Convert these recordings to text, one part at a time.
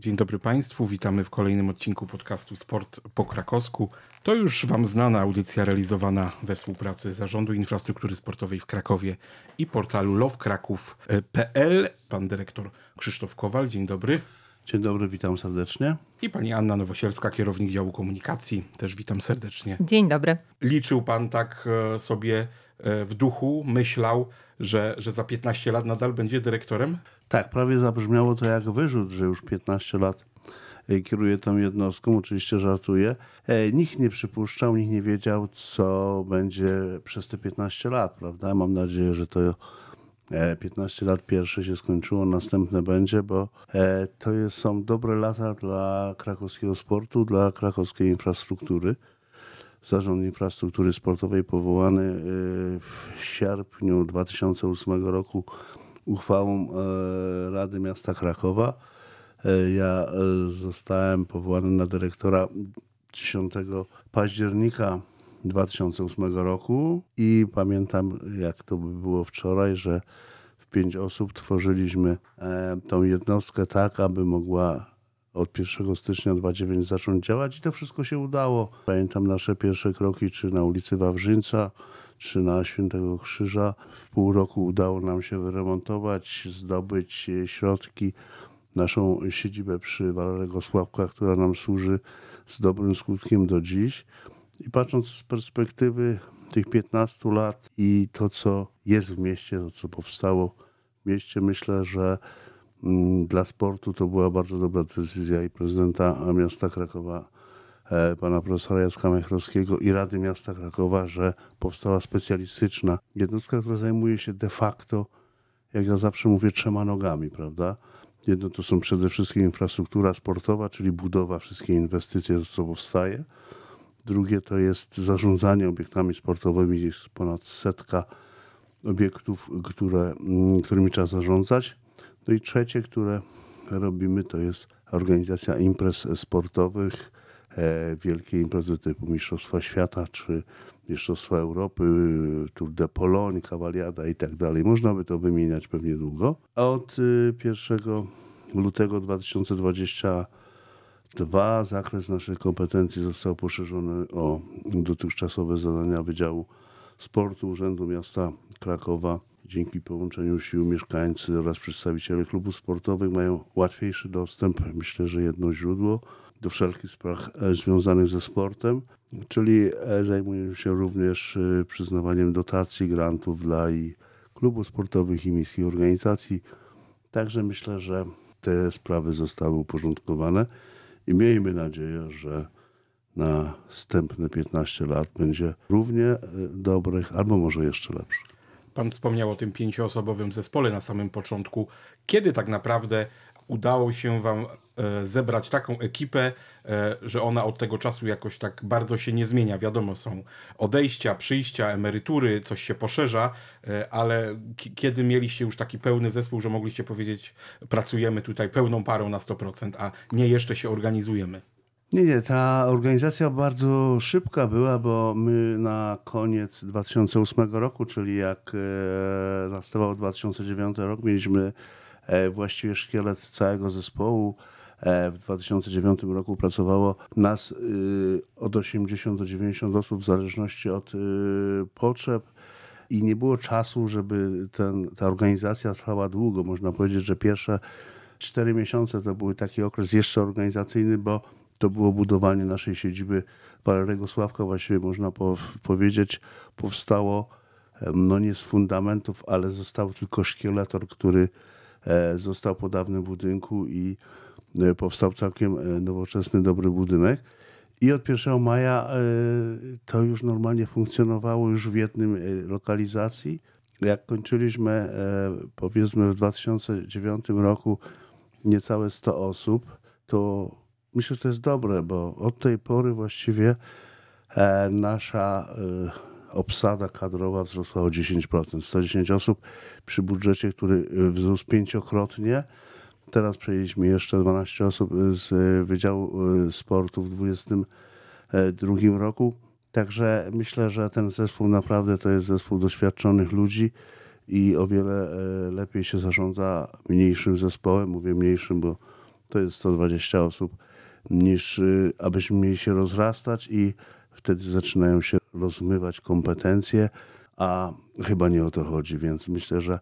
Dzień dobry Państwu, witamy w kolejnym odcinku podcastu Sport po krakowsku. To już Wam znana audycja realizowana we współpracy Zarządu Infrastruktury Sportowej w Krakowie i portalu lovekraków.pl. Pan dyrektor Krzysztof Kowal, dzień dobry. Dzień dobry, witam serdecznie. I pani Anna Nowosielska, kierownik działu komunikacji, też witam serdecznie. Dzień dobry. Liczył Pan tak e, sobie e, w duchu, myślał, że, że za 15 lat nadal będzie dyrektorem? Tak, prawie zabrzmiało to jak wyrzut, że już 15 lat y, kieruje tą jednostką, oczywiście żartuję. E, nikt nie przypuszczał, nikt nie wiedział, co będzie przez te 15 lat, prawda? Mam nadzieję, że to 15 e, lat pierwsze się skończyło, następne będzie, bo e, to jest, są dobre lata dla krakowskiego sportu, dla krakowskiej infrastruktury. Zarząd Infrastruktury Sportowej powołany y, w sierpniu 2008 roku uchwałą e, Rady Miasta Krakowa. E, ja e, zostałem powołany na dyrektora 10 października 2008 roku i pamiętam, jak to by było wczoraj, że w pięć osób tworzyliśmy tą jednostkę tak, aby mogła od 1 stycznia 2009 zacząć działać i to wszystko się udało. Pamiętam nasze pierwsze kroki, czy na ulicy Wawrzyńca, czy na Świętego Krzyża. W pół roku udało nam się wyremontować, zdobyć środki, naszą siedzibę przy Walerego Sławka, która nam służy z dobrym skutkiem do dziś. I patrząc z perspektywy tych 15 lat i to, co jest w mieście, to, co powstało w mieście, myślę, że mm, dla sportu to była bardzo dobra decyzja i prezydenta miasta Krakowa E, pana profesora Jacka Majchrowskiego i Rady Miasta Krakowa, że powstała specjalistyczna jednostka, która zajmuje się de facto, jak ja zawsze mówię, trzema nogami, prawda? Jedno to są przede wszystkim infrastruktura sportowa, czyli budowa wszystkie inwestycje, co powstaje. Drugie to jest zarządzanie obiektami sportowymi, jest ponad setka obiektów, które, mm, którymi trzeba zarządzać. No i trzecie, które robimy, to jest organizacja imprez sportowych, E, wielkie imprezy typu Mistrzostwa Świata czy Mistrzostwa Europy, Tour de Pologne, Kawaliada i tak dalej. Można by to wymieniać pewnie długo. A od 1 y, lutego 2022 zakres naszych kompetencji został poszerzony o dotychczasowe zadania Wydziału Sportu Urzędu Miasta Krakowa. Dzięki połączeniu sił mieszkańcy oraz przedstawiciele klubów sportowych mają łatwiejszy dostęp, myślę, że jedno źródło do wszelkich spraw e, związanych ze sportem, czyli e, zajmujemy się również e, przyznawaniem dotacji, grantów dla i klubów sportowych i miejskich organizacji. Także myślę, że te sprawy zostały uporządkowane i miejmy nadzieję, że na następne 15 lat będzie równie dobrych albo może jeszcze lepszych. Pan wspomniał o tym pięcioosobowym zespole na samym początku. Kiedy tak naprawdę udało się wam e, zebrać taką ekipę, e, że ona od tego czasu jakoś tak bardzo się nie zmienia. Wiadomo, są odejścia, przyjścia, emerytury, coś się poszerza, e, ale kiedy mieliście już taki pełny zespół, że mogliście powiedzieć, pracujemy tutaj pełną parą na 100%, a nie jeszcze się organizujemy? Nie, nie, ta organizacja bardzo szybka była, bo my na koniec 2008 roku, czyli jak nastawał 2009 rok, mieliśmy E, właściwie szkielet całego zespołu. E, w 2009 roku pracowało nas y, od 80 do 90 osób w zależności od y, potrzeb i nie było czasu, żeby ten, ta organizacja trwała długo. Można powiedzieć, że pierwsze cztery miesiące to był taki okres jeszcze organizacyjny, bo to było budowanie naszej siedziby Palerego Sławka. Właściwie można po, powiedzieć, powstało no nie z fundamentów, ale został tylko szkieletor, który E, został po dawnym budynku i e, powstał całkiem e, nowoczesny, dobry budynek. I od 1 maja to już normalnie funkcjonowało już w jednym lokalizacji. Jak kończyliśmy, powiedzmy w 2009 roku, niecałe 100 osób, to myślę, że to jest dobre, bo od tej pory właściwie nasza obsada kadrowa wzrosła o 10%. 110 osób przy budżecie, który y, wzrósł pięciokrotnie. Teraz przejęliśmy jeszcze 12 osób y, z y, Wydziału Sportu w 2022 e, roku. Także myślę, że ten zespół naprawdę to jest zespół doświadczonych ludzi i o wiele e, lepiej się zarządza mniejszym zespołem. Mówię mniejszym, bo to jest 120 osób, niż abyśmy mieli się rozrastać i wtedy zaczynają się rozmywać kompetencje, a chyba nie o to chodzi, więc myślę, że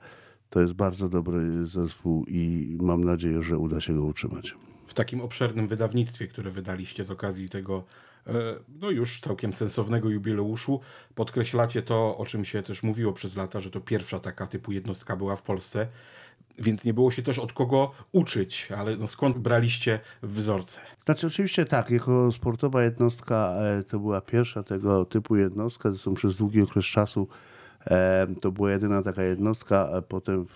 to jest bardzo dobry zespół i mam nadzieję, że uda się go utrzymać. W takim obszernym wydawnictwie, które wydaliście z okazji tego e, no już całkiem sensownego jubileuszu. Podkreślacie to, o czym się też mówiło przez lata, że to pierwsza taka typu jednostka była w Polsce więc nie było się też od kogo uczyć, ale no skąd braliście wzorce? Znaczy oczywiście tak, jako sportowa jednostka e, to była pierwsza tego typu jednostka, zresztą przez długi okres czasu e, to była jedyna taka jednostka, potem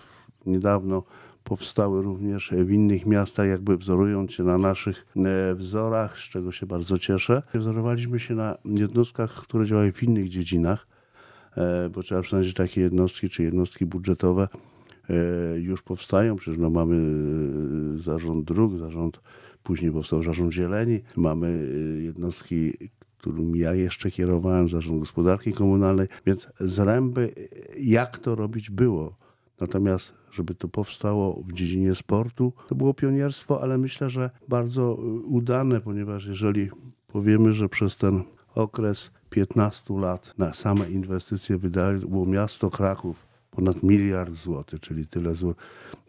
niedawno powstały również w innych miastach, jakby wzorując się na naszych e, wzorach, z czego się bardzo cieszę. Wzorowaliśmy się na jednostkach, które działają w innych dziedzinach, bo trzeba przyznać, że takie jednostki czy jednostki budżetowe E, już powstają. Przecież no mamy e, zarząd dróg, zarząd, później powstał zarząd zieleni, mamy e, jednostki, którym ja jeszcze kierowałem, zarząd gospodarki komunalnej, więc zręby jak to robić było. Natomiast, żeby to powstało w dziedzinie sportu, to było pionierstwo, ale myślę, że bardzo udane, ponieważ jeżeli powiemy, że przez ten okres 15 lat na same inwestycje wydało miasto Kraków ponad miliard złotych, czyli tyle, zł,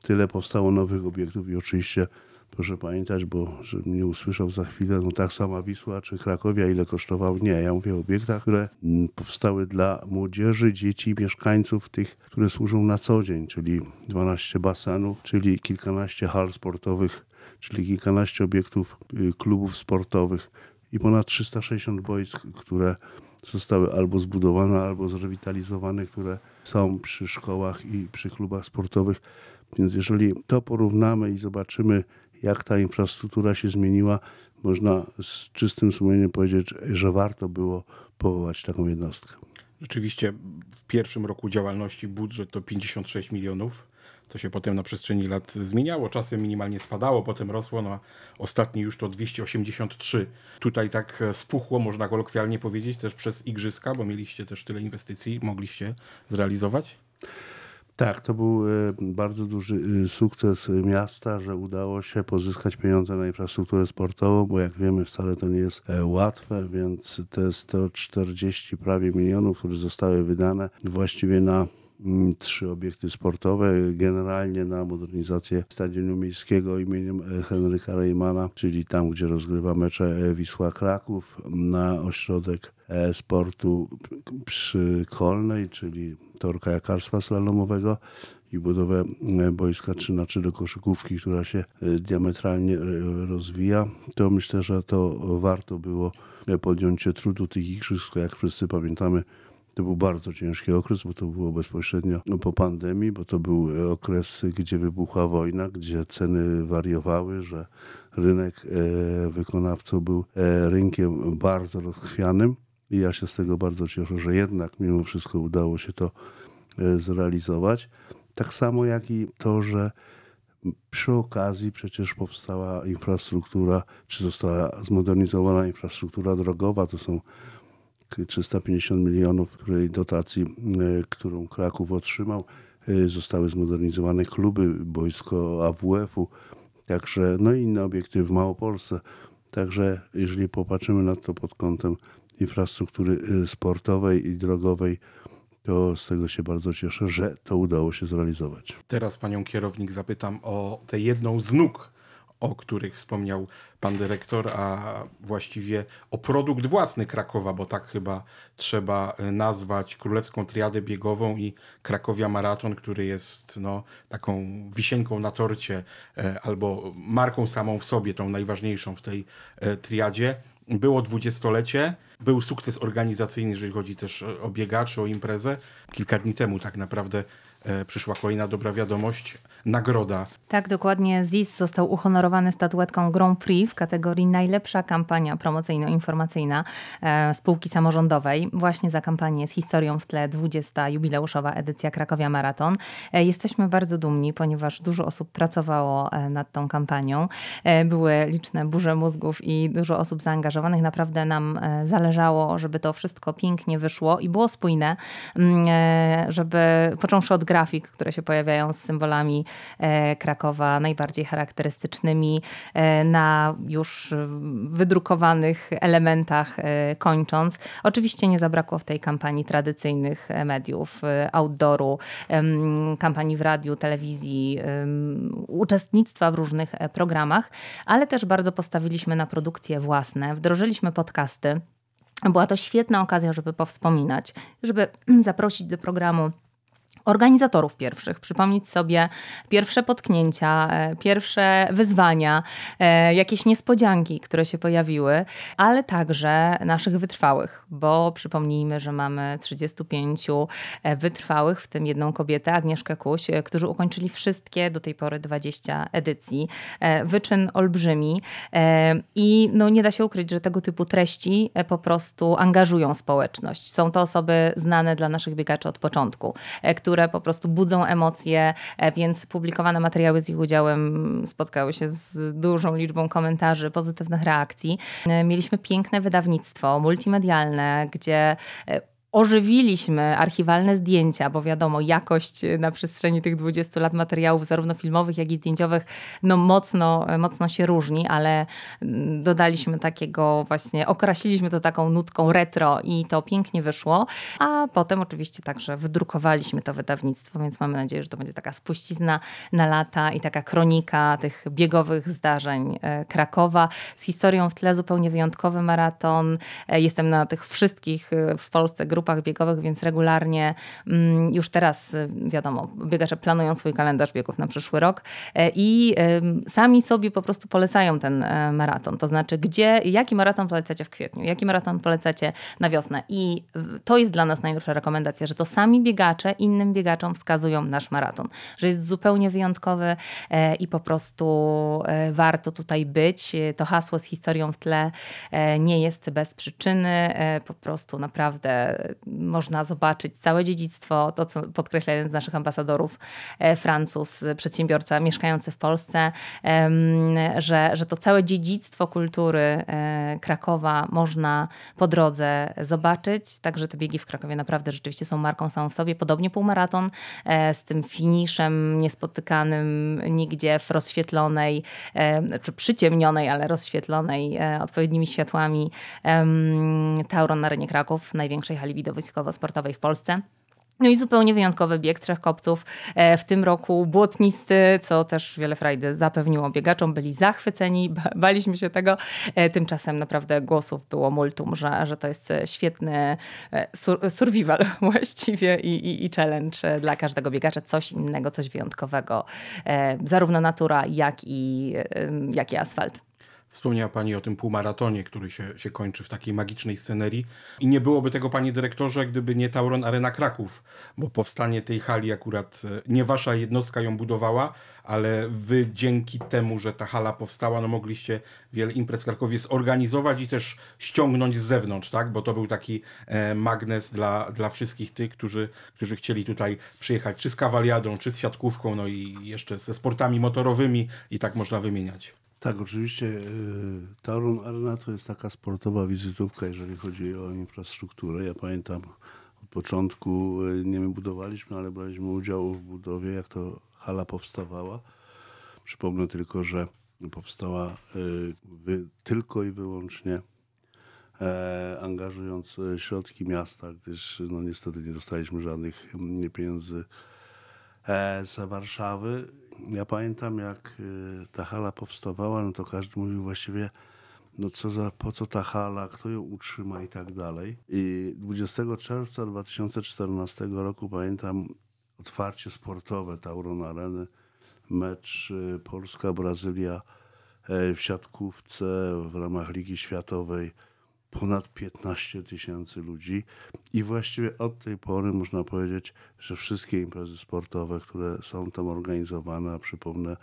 tyle powstało nowych obiektów i oczywiście proszę pamiętać, bo żebym nie usłyszał za chwilę, no tak sama Wisła czy Krakowia ile kosztował. Nie, ja mówię o obiektach, które powstały dla młodzieży, dzieci, mieszkańców, tych, które służą na co dzień, czyli 12 basenów, czyli kilkanaście hal sportowych, czyli kilkanaście obiektów y, klubów sportowych i ponad 360 boisk, które zostały albo zbudowane, albo zrewitalizowane, które są przy szkołach i przy klubach sportowych. Więc jeżeli to porównamy i zobaczymy, jak ta infrastruktura się zmieniła, można z czystym sumieniem powiedzieć, że warto było powołać taką jednostkę. Rzeczywiście w pierwszym roku działalności budżet to 56 milionów co się potem na przestrzeni lat zmieniało. Czasem minimalnie spadało, potem rosło, no a ostatni już to 283. Tutaj tak e, spuchło, można kolokwialnie powiedzieć, też przez igrzyska, bo mieliście też tyle inwestycji, mogliście zrealizować. Tak, to był e, bardzo duży e, sukces miasta, że udało się pozyskać pieniądze na infrastrukturę sportową, bo jak wiemy wcale to nie jest łatwe, więc te 140 prawie milionów, które zostały wydane właściwie na Mm, trzy obiekty sportowe, generalnie na modernizację Stadionu Miejskiego imieniem e, Henryka Reymana, czyli tam, gdzie rozgrywa mecze e, Wisła Kraków, na ośrodek e, sportu przy Kolnej, czyli torka jakarstwa slalomowego i budowę boiska 3 na 3 do koszykówki, która się diametralnie rozwija, to myślę, że to warto było podjąć się trudu tych igrzysk, jak wszyscy pamiętamy, to był bardzo ciężki okres, bo to było bezpośrednio no, po pandemii, bo to był e, okres, gdzie wybuchła wojna, gdzie ceny wariowały, że rynek e, wykonawców był e, rynkiem bardzo rozchwianym. I ja się z tego bardzo cieszę, że jednak mimo wszystko udało się to zrealizować. Tak samo jak i to, że przy okazji przecież powstała infrastruktura, czy została zmodernizowana infrastruktura drogowa, to są 350 milionów której dotacji, e, którą Kraków otrzymał, e, zostały zmodernizowane kluby, boisko AWF-u, także no i inne obiekty w Małopolsce. Także jeżeli popatrzymy na to pod kątem infrastruktury e, sportowej i drogowej, to z tego się bardzo cieszę, że to udało się zrealizować. Teraz panią kierownik zapytam o tę jedną z nóg o których wspomniał pan dyrektor, a właściwie o produkt własny Krakowa, bo tak chyba trzeba e, nazwać Królewską Triadę Biegową i Krakowia Maraton, który jest no, taką wisienką na torcie e, albo marką samą w sobie, tą najważniejszą w tej e, triadzie. Było dwudziestolecie, był sukces organizacyjny, jeżeli chodzi też o biegaczy, o imprezę. Kilka dni temu tak naprawdę przyszła kolejna dobra wiadomość – nagroda. Tak, dokładnie. ZIS został uhonorowany statuetką Grand Prix w kategorii Najlepsza kampania promocyjno-informacyjna e, spółki samorządowej. Właśnie za kampanię z historią w tle 20. jubileuszowa edycja Krakowia Maraton. E, jesteśmy bardzo dumni, ponieważ dużo osób pracowało e, nad tą kampanią. Były liczne burze mózgów i dużo osób zaangażowanych. Naprawdę nam zależało, żeby to wszystko pięknie wyszło i było spójne, mm, żeby począwszy od grafik, które się pojawiają z symbolami E, Krakowa najbardziej charakterystycznymi e, na już wydrukowanych elementach e, kończąc. Oczywiście nie zabrakło w tej kampanii tradycyjnych mediów, outdooru, kampanii w radiu, telewizji, uczestnictwa w różnych programach, ale też bardzo postawiliśmy na produkcje własne. Wdrożyliśmy podcasty. Była to świetna okazja, żeby powspominać, żeby zaprosić do programu organizatorów pierwszych, przypomnieć sobie pierwsze potknięcia, e, pierwsze wyzwania, e, jakieś niespodzianki, które się pojawiły, ale także naszych wytrwałych, bo przypomnijmy, że mamy 35 e, wytrwałych, w tym jedną kobietę, Agnieszkę Kuś, którzy ukończyli wszystkie do tej pory 20 edycji. Wyczyn olbrzymi i no nie da się ukryć, że tego typu treści po prostu angażują społeczność. Są to osoby znane dla naszych biegaczy od początku, które po prostu budzą emocje, e, więc publikowane materiały z ich udziałem spotkały się z dużą liczbą komentarzy, pozytywnych reakcji. E, mieliśmy piękne wydawnictwo multimedialne, gdzie e, ożywiliśmy archiwalne zdjęcia, bo wiadomo, jakość e, na przestrzeni tych 20 lat materiałów, zarówno filmowych, jak i zdjęciowych, no mocno, e, mocno się różni, ale mm, dodaliśmy takiego właśnie, okrasiliśmy to taką nutką retro i to pięknie wyszło, a potem oczywiście także wydrukowaliśmy to wydawnictwo, więc mamy nadzieję, że to będzie taka spuścizna na lata i taka kronika tych biegowych zdarzeń e, Krakowa z historią w tle zupełnie wyjątkowy maraton. Jestem na tych wszystkich w Polsce grupach grupach biegowych, więc regularnie mm, już teraz, y, wiadomo, biegacze planują swój kalendarz biegów na przyszły rok e, i sami sobie po prostu polecają ten e, maraton. To znaczy, gdzie, jaki maraton polecacie w kwietniu, jaki maraton polecacie na wiosnę. I to jest dla nas najlepsza rekomendacja, że to sami biegacze innym biegaczom wskazują nasz maraton, że jest zupełnie wyjątkowy e, i po prostu warto tutaj być. To hasło z historią w tle nie jest bez przyczyny. Po prostu naprawdę można zobaczyć całe dziedzictwo, to co podkreśla jeden z naszych ambasadorów, e, Francuz, e, przedsiębiorca mieszkający w Polsce, że, że to całe dziedzictwo kultury e, Krakowa można po drodze zobaczyć. Także te biegi w Krakowie naprawdę rzeczywiście są marką samą w sobie. Podobnie półmaraton z tym finiszem niespotykanym nigdzie w rozświetlonej, czy przyciemnionej, ale rozświetlonej odpowiednimi światłami Tauron na arenie Kraków, największej hali widowiskowo-sportowej w Polsce. No i zupełnie wyjątkowy bieg trzech kopców e, w tym roku błotnisty, co też wiele frajdy zapewniło biegaczom. Byli zachwyceni, baliśmy się tego. E, tymczasem naprawdę głosów było multum, że, że to jest świetny e, sur survival właściwie i, i, i challenge dla każdego biegacza. Coś innego, coś wyjątkowego. Zarówno natura, jak i, jak i asfalt. Wspomniała Pani o tym półmaratonie, który się, się kończy w takiej magicznej scenerii. I nie byłoby tego, Panie Dyrektorze, gdyby nie Tauron Arena Kraków, bo powstanie tej hali akurat e, nie Wasza jednostka ją budowała, ale Wy dzięki temu, że ta hala powstała, no mogliście wiele imprez w Krakowie zorganizować i też ściągnąć z zewnątrz, tak? Bo to był taki e, magnes dla, dla wszystkich tych, którzy, którzy chcieli tutaj przyjechać, czy z kawaliadą, czy z siatkówką, no i jeszcze ze sportami motorowymi i tak można wymieniać. Tak, oczywiście e, Tarun Arena to jest taka sportowa wizytówka, jeżeli chodzi o infrastrukturę. Ja pamiętam od początku e, nie my budowaliśmy, ale braliśmy udział w budowie, jak to hala powstawała. Przypomnę tylko, że powstała e, tylko i wyłącznie angażując środki miasta, gdyż no, niestety nie dostaliśmy żadnych mm, pieniędzy z Warszawy ja pamiętam, jak y, ta hala powstawała, no to każdy mówił właściwie, no co za, po co ta hala, kto ją utrzyma i tak dalej. I 20 czerwca 2014 roku pamiętam otwarcie sportowe Tauron Areny, mecz y, Polska-Brazylia e, w siatkówce w ramach Ligi Światowej ponad 15 tysięcy ludzi i właściwie od tej pory można powiedzieć, że wszystkie imprezy sportowe, które są tam organizowane, a przypomnę,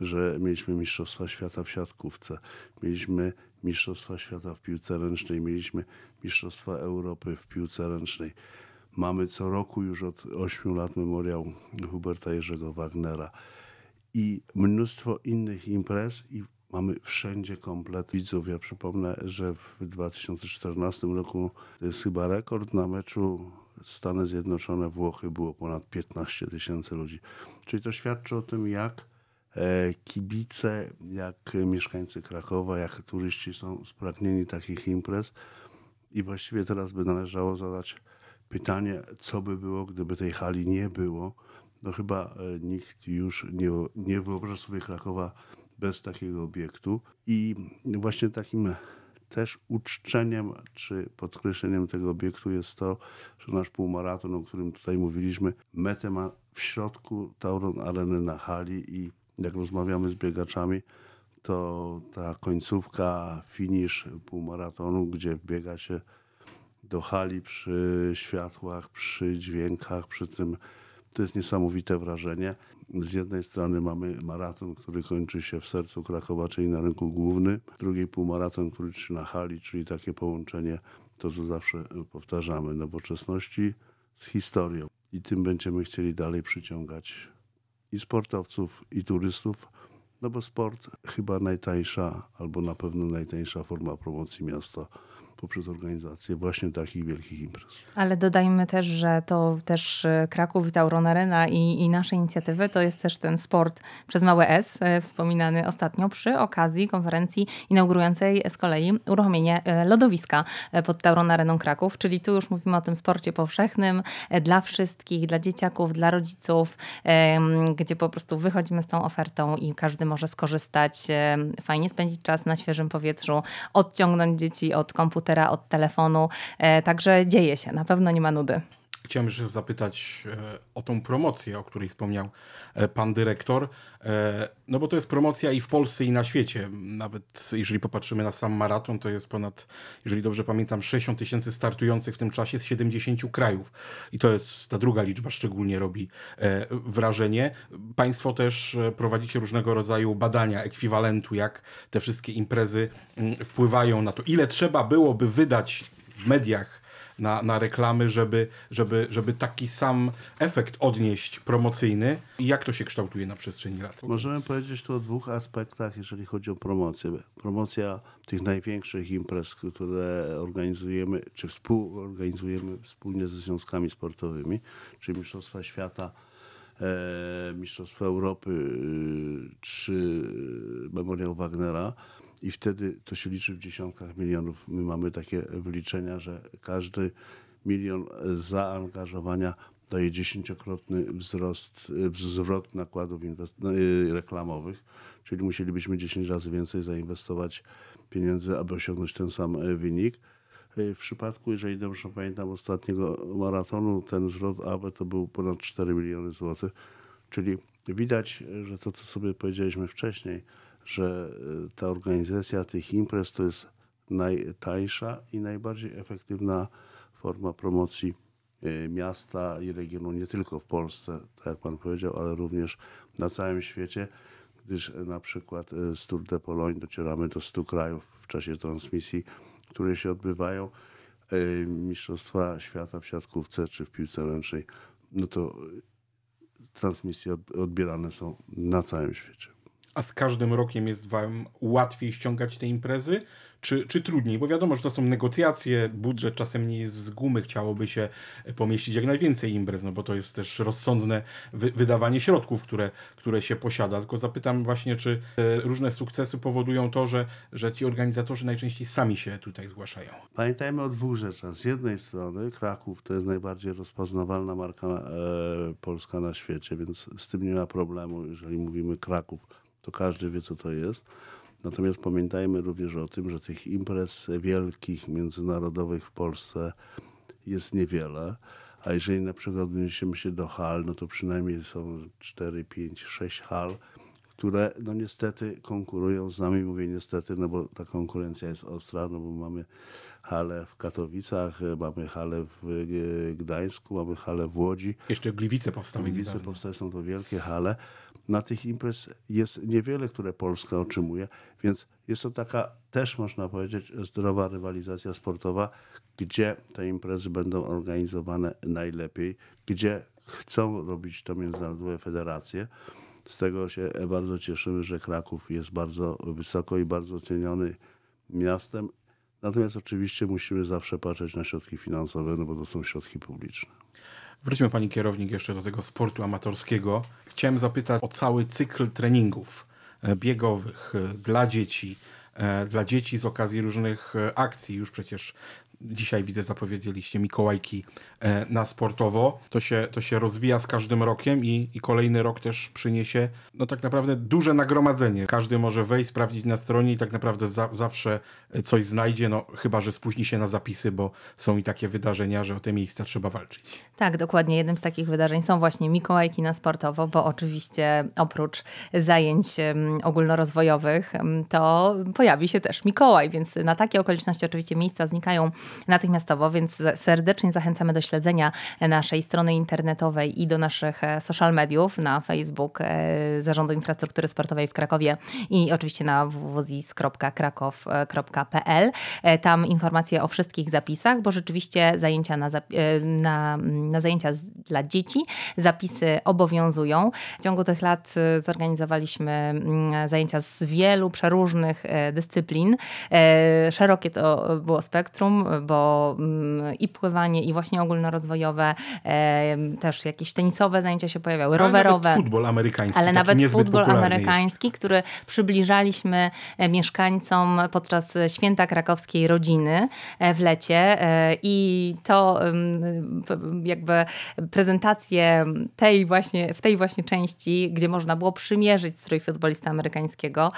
że mieliśmy Mistrzostwa Świata w siatkówce, mieliśmy Mistrzostwa Świata w piłce ręcznej, mieliśmy Mistrzostwa Europy w piłce ręcznej. Mamy co roku już od 8 lat memoriał Huberta Jerzego Wagnera i mnóstwo innych imprez i Mamy wszędzie komplet widzów. Ja przypomnę, że w 2014 roku to jest chyba rekord na meczu Stany Zjednoczone, Włochy było ponad 15 tysięcy ludzi. Czyli to świadczy o tym, jak e, kibice, jak mieszkańcy Krakowa, jak turyści są spragnieni takich imprez. I właściwie teraz by należało zadać pytanie, co by było, gdyby tej hali nie było. No chyba e, nikt już nie, nie wyobraża sobie Krakowa bez takiego obiektu. I właśnie takim też uczczeniem czy podkreśleniem tego obiektu jest to, że nasz półmaraton, o którym tutaj mówiliśmy, metę ma w środku Tauron Areny na hali i jak rozmawiamy z biegaczami, to ta końcówka, finisz półmaratonu, gdzie biega się do hali przy światłach, przy dźwiękach, przy tym, to jest niesamowite wrażenie z jednej strony mamy maraton, który kończy się w sercu Krakowa, czyli na rynku głównym, drugi półmaraton, który się na hali, czyli takie połączenie, to co zawsze powtarzamy, nowoczesności z historią. I tym będziemy chcieli dalej przyciągać i sportowców, i turystów, no bo sport chyba najtańsza albo na pewno najtańsza forma promocji miasta poprzez organizację właśnie takich wielkich imprez. Ale dodajmy też, że to też e, Kraków i Tauron Arena i, i nasze inicjatywy to jest też ten sport przez małe S e, wspominany ostatnio przy okazji konferencji inaugurującej z kolei uruchomienie e, lodowiska pod Tauron Areną Kraków, czyli tu już mówimy o tym sporcie powszechnym dla wszystkich, dla dzieciaków, dla rodziców, gdzie po prostu wychodzimy z tą ofertą i każdy może skorzystać, fajnie spędzić czas na świeżym powietrzu, odciągnąć dzieci od komputera komputera, od telefonu, e, także dzieje się, na pewno nie ma nudy. Chciałem jeszcze zapytać e, o tą promocję, o której wspomniał e, pan dyrektor. E, no bo to jest promocja i w Polsce, i na świecie. Nawet jeżeli popatrzymy na sam maraton, to jest ponad, jeżeli dobrze pamiętam, 60 tysięcy startujących w tym czasie z 70 krajów. I to jest ta druga liczba, szczególnie robi wrażenie. Państwo też prowadzicie różnego rodzaju badania ekwiwalentu, jak te wszystkie imprezy mm, wpływają na to, ile trzeba byłoby wydać w mediach na, na reklamy, żeby, żeby, żeby taki sam efekt odnieść promocyjny i jak to się kształtuje na przestrzeni lat? Możemy powiedzieć tu o dwóch aspektach, jeżeli chodzi o promocję. Promocja tych największych imprez, które organizujemy, czy współorganizujemy wspólnie ze związkami sportowymi, czyli Mistrzostwa Świata, e, Mistrzostwa Europy czy e, Memoriał Wagnera i wtedy to się liczy w dziesiątkach milionów. My mamy takie wyliczenia, że każdy milion zaangażowania daje dziesięciokrotny wzrost, e, wzrost nakładów no, e, reklamowych, czyli musielibyśmy 10 razy więcej zainwestować pieniędzy, aby osiągnąć ten sam e, wynik. W przypadku, jeżeli dobrze pamiętam, ostatniego maratonu ten zwrot AB to był ponad 4 miliony złotych, czyli widać, że to, co sobie powiedzieliśmy wcześniej, że e, ta organizacja tych imprez to jest najtańsza i najbardziej efektywna forma promocji e, miasta i regionu nie tylko w Polsce, tak jak pan powiedział, ale również na całym świecie, gdyż e, na przykład z Tour de Poloń docieramy do 100 krajów w czasie transmisji, które się odbywają. Mistrzostwa świata w siatkówce czy w piłce ręcznej, no to transmisje odbierane są na całym świecie a z każdym rokiem jest Wam łatwiej ściągać te imprezy, czy, czy trudniej? Bo wiadomo, że to są negocjacje, budżet czasem nie jest z gumy, chciałoby się pomieścić jak najwięcej imprez, no bo to jest też rozsądne wy wydawanie środków, które, które się posiada. Tylko zapytam właśnie, czy e, różne sukcesy powodują to, że, że ci organizatorzy najczęściej sami się tutaj zgłaszają? Pamiętajmy o dwóch rzeczach. Z jednej strony Kraków to jest najbardziej rozpoznawalna marka e, polska na świecie, więc z tym nie ma problemu, jeżeli mówimy Kraków to każdy wie, co to jest. Natomiast pamiętajmy również o tym, że tych imprez wielkich, międzynarodowych w Polsce jest niewiele. A jeżeli na przykład odniesiemy się do hal, no to przynajmniej są 4, 5, 6 hal, które no niestety konkurują z nami. Mówię niestety, no bo ta konkurencja jest ostra, no bo mamy hale w Katowicach, mamy hale w e, Gdańsku, mamy hale w Łodzi. Jeszcze Gliwice powstały. Gliwice powstały, są to wielkie hale na tych imprez jest niewiele, które Polska otrzymuje, więc jest to taka też można powiedzieć zdrowa rywalizacja sportowa, gdzie te imprezy będą organizowane najlepiej, gdzie chcą robić to międzynarodowe federacje. Z tego się bardzo cieszymy, że Kraków jest bardzo wysoko i bardzo ceniony miastem. Natomiast oczywiście musimy zawsze patrzeć na środki finansowe, no bo to są środki publiczne. Wróćmy pani kierownik jeszcze do tego sportu amatorskiego. Chciałem zapytać o cały cykl treningów e, biegowych e, dla dzieci, e, dla dzieci z okazji różnych akcji. Już przecież dzisiaj widzę, zapowiedzieliście Mikołajki e, na sportowo. To się, to się rozwija z każdym rokiem i, i kolejny rok też przyniesie, no tak naprawdę duże nagromadzenie. Każdy może wejść, sprawdzić na stronie i tak naprawdę za, zawsze e, coś znajdzie, no chyba, że spóźni się na zapisy, bo są i takie wydarzenia, że o te miejsca trzeba walczyć. Tak, dokładnie. Jednym z takich wydarzeń są właśnie Mikołajki na sportowo, bo oczywiście oprócz zajęć ogólnorozwojowych, to pojawi się też Mikołaj, więc na takie okoliczności oczywiście miejsca znikają natychmiastowo, więc serdecznie zachęcamy do śledzenia naszej strony internetowej i do naszych e, social mediów na Facebook e, Zarządu Infrastruktury Sportowej w Krakowie i oczywiście na www.krakow.pl. E, tam informacje o wszystkich zapisach, bo rzeczywiście zajęcia na, na, mm, na zajęcia dla dzieci zapisy obowiązują. W ciągu tych lat zorganizowaliśmy mm, zajęcia z wielu przeróżnych dyscyplin. Szerokie to było spektrum, bo mm, i pływanie, i właśnie ogólnorozwojowe, też jakieś tenisowe zajęcia się pojawiały, ale rowerowe. Nawet futbol amerykański. Ale nawet futbol amerykański, jest. który przybliżaliśmy e, mieszkańcom podczas święta krakowskiej rodziny e, w lecie. E, I to jakby prezentację tej właśnie, w tej właśnie części, gdzie można było przymierzyć strój futbolista amerykańskiego,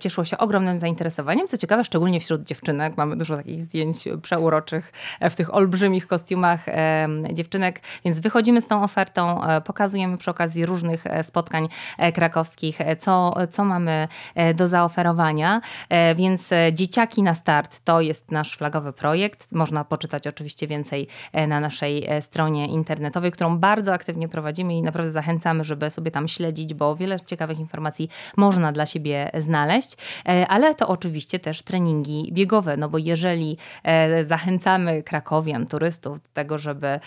cieszyło się ogromnym zainteresowaniem. Co ciekawe, szczególnie wśród dziewczynek. Mamy dużo takich zdjęć przeuroczych e, w tych olbrzymich kostiumach e, dziewczynek. Więc wychodzimy z tą ofertą, e, pokazujemy przy okazji różnych spotkań krakowskich, co, co mamy do zaoferowania. Więc Dzieciaki na Start to jest nasz flagowy projekt. Można poczytać oczywiście więcej na naszej stronie internetowej, którą bardzo aktywnie prowadzimy i naprawdę zachęcamy, żeby sobie tam śledzić, bo wiele ciekawych informacji można dla siebie znaleźć. Ale to oczywiście też treningi biegowe, no bo jeżeli zachęcamy krakowian, turystów do tego, żeby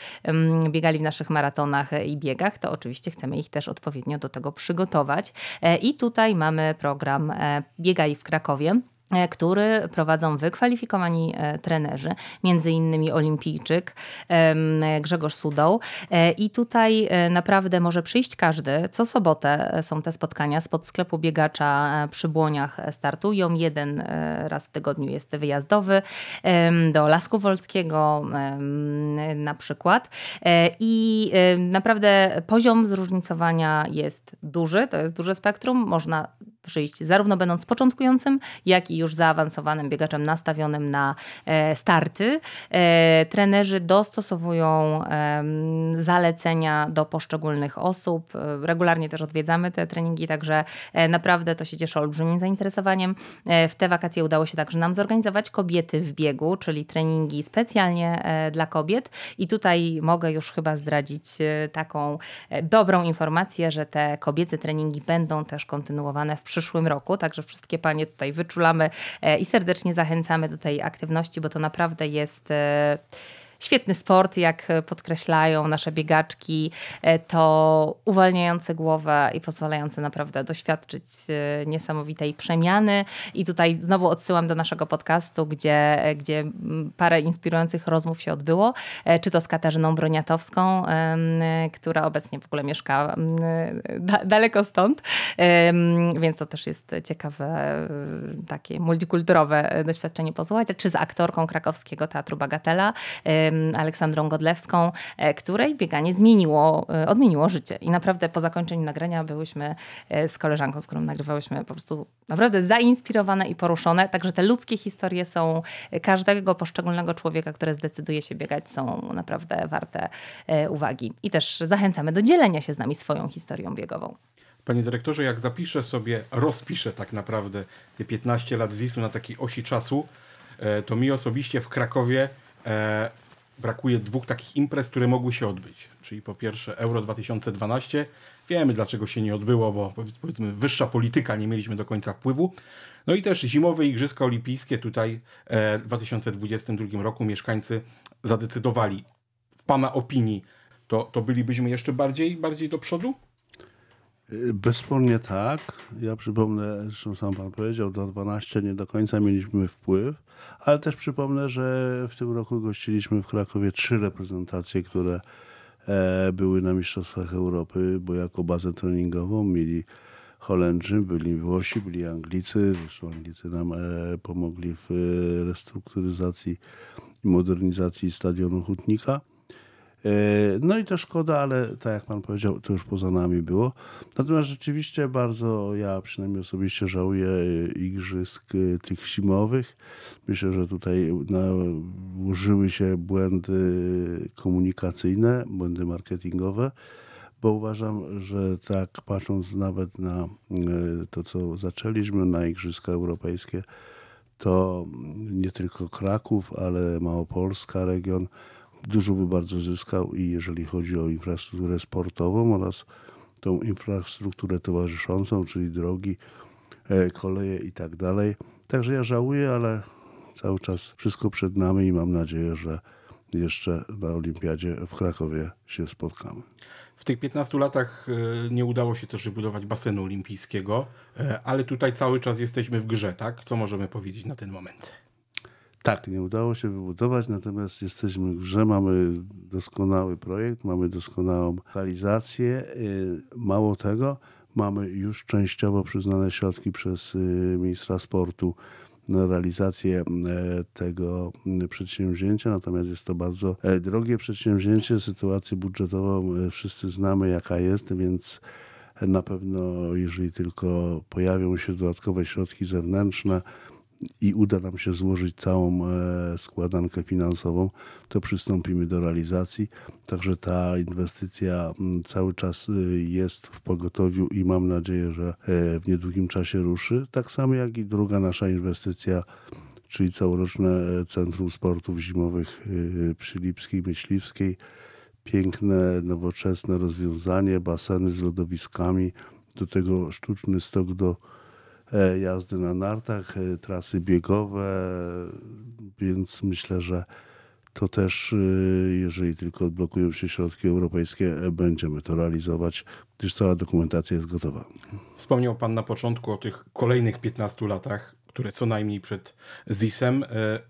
biegali w naszych maratonach i biegach, to oczywiście chcemy ich też odpowiednio do tego przygotować. E, I tutaj mamy program e, Biegaj w Krakowie. E, który prowadzą wykwalifikowani e, trenerzy, między innymi olimpijczyk e, Grzegorz Sudoł. I tutaj naprawdę może przyjść każdy. Co sobotę są te spotkania spod sklepu biegacza przy Błoniach startują. Jeden raz w tygodniu jest wyjazdowy do Lasku Wolskiego na przykład. I naprawdę poziom zróżnicowania jest duży, to jest duże spektrum. Można przyjść zarówno będąc początkującym, jak i już zaawansowanym biegaczem nastawionym na e, starty. E, trenerzy dostosowują zalecenia do poszczególnych osób. E, regularnie też odwiedzamy te treningi, także naprawdę to się cieszy olbrzymim zainteresowaniem. W te wakacje udało się także nam zorganizować kobiety w biegu, czyli treningi specjalnie dla kobiet. I tutaj mogę już chyba zdradzić taką dobrą informację, że te kobiece treningi będą też kontynuowane w przyszłości przyszłym roku. Także wszystkie panie tutaj wyczulamy e, i serdecznie zachęcamy do tej aktywności, bo to naprawdę jest e, świetny sport, jak e, podkreślają nasze biegaczki, e, to uwalniające głowę i pozwalające naprawdę doświadczyć e, niesamowitej przemiany. I tutaj znowu odsyłam do naszego podcastu, gdzie, gdzie parę inspirujących rozmów się odbyło, czy to z Katarzyną Broniatowską, która obecnie w ogóle mieszka daleko stąd, więc to też jest ciekawe takie multikulturowe doświadczenie posłuchać, czy z aktorką krakowskiego Teatru Bagatela, Aleksandrą Godlewską, e, której bieganie zmieniło, e, odmieniło życie. I naprawdę po zakończeniu nagrania byłyśmy e, z koleżanką, z którą nagrywałyśmy po prostu naprawdę zainspirowane i poruszone. Także te ludzkie historie są każdego poszczególnego człowieka, który zdecyduje się biegać, są naprawdę warte uwagi. I też zachęcamy do dzielenia się z nami swoją historią biegową. Panie dyrektorze, jak zapiszę sobie, rozpiszę tak naprawdę te 15 lat ZIS-u na takiej osi czasu, to mi osobiście w Krakowie brakuje dwóch takich imprez, które mogły się odbyć. Czyli po pierwsze Euro 2012. Wiemy dlaczego się nie odbyło, bo powiedzmy wyższa polityka, nie mieliśmy do końca wpływu. No i też zimowe Igrzyska Olimpijskie tutaj e, w 2022 roku mieszkańcy zadecydowali. W Pana opinii to, to bylibyśmy jeszcze bardziej, bardziej do przodu? Y, bezspornie tak. Ja przypomnę, zresztą sam pan powiedział, do 12 nie do końca mieliśmy wpływ, ale też przypomnę, że w tym roku gościliśmy w Krakowie trzy reprezentacje, które e, były na Mistrzostwach Europy, bo jako bazę treningową mieli Holendrzy, byli Włosi, byli Anglicy. Zresztą Anglicy nam e, pomogli w e, restrukturyzacji i modernizacji stadionu Hutnika. E, no i to szkoda, ale tak jak pan powiedział, to już poza nami było. Natomiast rzeczywiście bardzo, ja przynajmniej osobiście żałuję e, igrzysk e, tych zimowych. Myślę, że tutaj użyły się błędy komunikacyjne, błędy marketingowe bo uważam, że tak patrząc nawet na to, co zaczęliśmy na Igrzyska Europejskie, to nie tylko Kraków, ale Małopolska region dużo by bardzo zyskał i jeżeli chodzi o infrastrukturę sportową oraz tą infrastrukturę towarzyszącą, czyli drogi, e, koleje i tak dalej. Także ja żałuję, ale cały czas wszystko przed nami i mam nadzieję, że jeszcze na Olimpiadzie w Krakowie się spotkamy. W tych 15 latach e, nie udało się też wybudować basenu olimpijskiego, e, ale tutaj cały czas jesteśmy w grze, tak? Co możemy powiedzieć na ten moment? Tak, nie udało się wybudować, natomiast jesteśmy w grze, mamy doskonały projekt, mamy doskonałą realizację. Y, mało tego, mamy już częściowo przyznane środki przez y, ministra sportu na realizację y, tego przedsięwzięcia, natomiast jest to bardzo e, drogie przedsięwzięcie. Sytuację budżetową e, wszyscy znamy, jaka jest, więc e, na pewno, jeżeli tylko pojawią się dodatkowe środki zewnętrzne, i uda nam się złożyć całą e, składankę finansową, to przystąpimy do realizacji. Także ta inwestycja cały czas e, jest w pogotowiu i mam nadzieję, że e, w niedługim czasie ruszy. Tak samo jak i druga nasza inwestycja czyli całoroczne Centrum Sportów Zimowych przy Lipskiej Myśliwskiej. Piękne, nowoczesne rozwiązanie, baseny z lodowiskami, do tego sztuczny stok do E, jazdy na nartach, e, trasy biegowe, więc myślę, że to też, e, jeżeli tylko odblokują się środki europejskie, będziemy to realizować, gdyż cała dokumentacja jest gotowa. Wspomniał Pan na początku o tych kolejnych 15 latach, które co najmniej przed ZIS-em.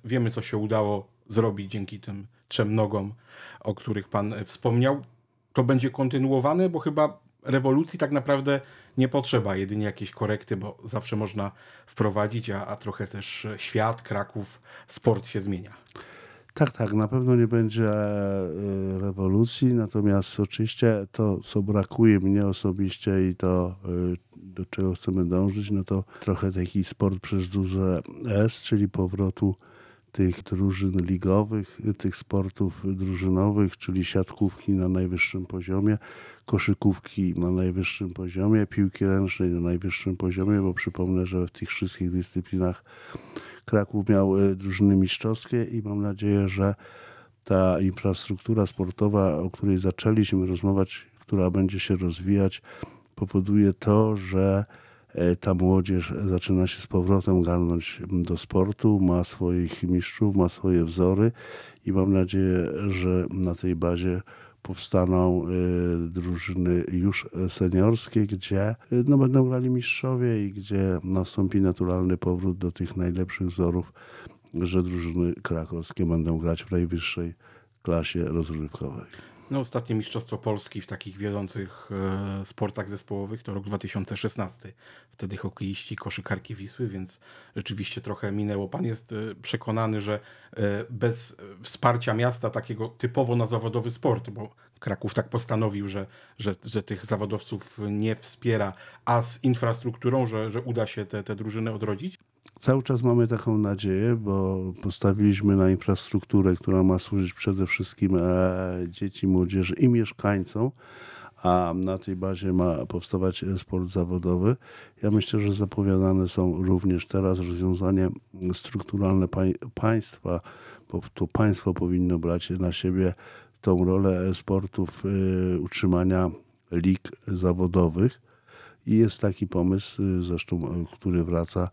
Wiemy, co się udało zrobić dzięki tym trzem nogom, o których Pan wspomniał. To będzie kontynuowane, bo chyba rewolucji tak naprawdę nie potrzeba, jedynie jakieś korekty, bo zawsze można wprowadzić, a, a trochę też świat, Kraków, sport się zmienia. Tak, tak, na pewno nie będzie e, e, rewolucji, natomiast oczywiście to, co brakuje mnie osobiście i to, e, do czego chcemy dążyć, no to trochę taki sport przez duże S, czyli powrotu tych drużyn ligowych, tych sportów drużynowych, czyli siatkówki na najwyższym poziomie, koszykówki na najwyższym poziomie, piłki ręcznej na najwyższym poziomie, bo przypomnę, że w tych wszystkich dyscyplinach Kraków miał y, drużyny mistrzowskie i mam nadzieję, że ta infrastruktura sportowa, o której zaczęliśmy rozmawiać, która będzie się rozwijać, powoduje to, że e, ta młodzież zaczyna się z powrotem garnąć do sportu, ma swoich mistrzów, ma swoje wzory i mam nadzieję, że na tej bazie powstaną y, drużyny już seniorskie, gdzie y, no, będą grali mistrzowie i gdzie nastąpi naturalny powrót do tych najlepszych wzorów, że drużyny krakowskie będą grać w najwyższej klasie rozrywkowej. No, ostatnie Mistrzostwo Polski w takich wiodących e, sportach zespołowych to rok 2016. Wtedy hokeiści, koszykarki Wisły, więc rzeczywiście trochę minęło. Pan jest e, przekonany, że e, bez wsparcia miasta takiego typowo na zawodowy sport, bo Kraków tak postanowił, że, że, że tych zawodowców nie wspiera, a z infrastrukturą, że, że uda się te, te drużyny odrodzić, cały czas mamy taką nadzieję, bo postawiliśmy na infrastrukturę, która ma służyć przede wszystkim e, dzieci, młodzieży i mieszkańcom, a na tej bazie ma powstawać sport zawodowy. Ja myślę, że zapowiadane są również teraz rozwiązania strukturalne państwa, bo to państwo powinno brać na siebie tą rolę sportów e, utrzymania lig zawodowych. I jest taki pomysł, e, zresztą, który wraca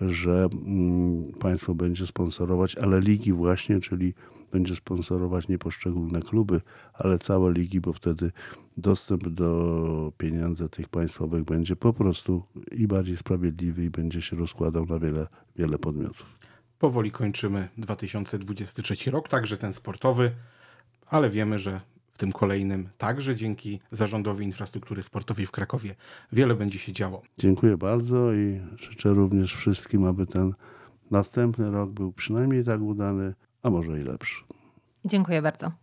że mm, państwo będzie sponsorować, ale ligi właśnie, czyli będzie sponsorować nie poszczególne kluby, ale całe ligi, bo wtedy dostęp do pieniędzy tych państwowych będzie po prostu i bardziej sprawiedliwy i będzie się rozkładał na wiele, wiele podmiotów. Powoli kończymy 2023 rok, także ten sportowy, ale wiemy, że w tym kolejnym także dzięki Zarządowi Infrastruktury Sportowej w Krakowie. Wiele będzie się działo. Dziękuję bardzo i życzę również wszystkim, aby ten następny rok był przynajmniej tak udany, a może i lepszy. Dziękuję bardzo.